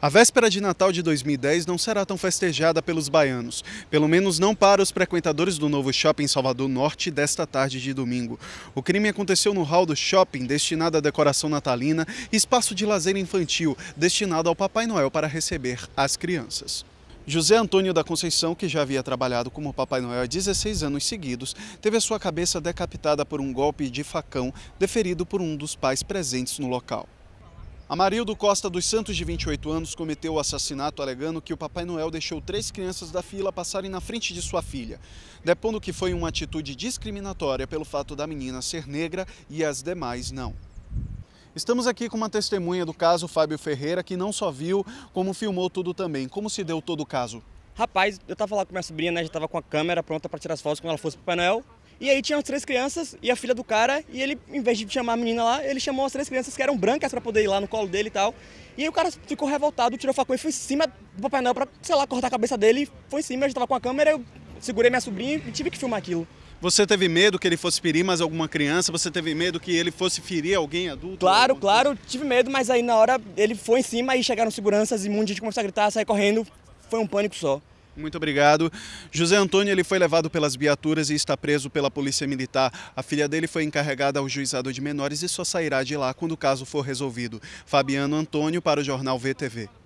A véspera de Natal de 2010 não será tão festejada pelos baianos, pelo menos não para os frequentadores do novo shopping Salvador Norte desta tarde de domingo. O crime aconteceu no hall do shopping, destinado à decoração natalina, e espaço de lazer infantil, destinado ao Papai Noel para receber as crianças. José Antônio da Conceição, que já havia trabalhado como Papai Noel há 16 anos seguidos, teve a sua cabeça decapitada por um golpe de facão deferido por um dos pais presentes no local. Amarildo Costa dos Santos, de 28 anos, cometeu o assassinato alegando que o Papai Noel deixou três crianças da fila passarem na frente de sua filha, depondo que foi uma atitude discriminatória pelo fato da menina ser negra e as demais não. Estamos aqui com uma testemunha do caso, Fábio Ferreira, que não só viu, como filmou tudo também. Como se deu todo o caso? Rapaz, eu estava lá com minha sobrinha, né? Já estava com a câmera pronta para tirar as fotos quando ela fosse para o Papai Noel. E aí tinha as três crianças e a filha do cara, e ele, em vez de chamar a menina lá, ele chamou as três crianças que eram brancas para poder ir lá no colo dele e tal. E aí o cara ficou revoltado, tirou a faca e foi em cima do Papai Noel pra, sei lá, cortar a cabeça dele. Foi em cima, eu já tava com a câmera, eu segurei minha sobrinha e tive que filmar aquilo. Você teve medo que ele fosse ferir mais alguma criança? Você teve medo que ele fosse ferir alguém adulto? Claro, claro, tive medo, mas aí na hora ele foi em cima e chegaram seguranças e um monte de gente começou a gritar, sair correndo. Foi um pânico só. Muito obrigado. José Antônio ele foi levado pelas viaturas e está preso pela polícia militar. A filha dele foi encarregada ao juizado de menores e só sairá de lá quando o caso for resolvido. Fabiano Antônio para o jornal VTV.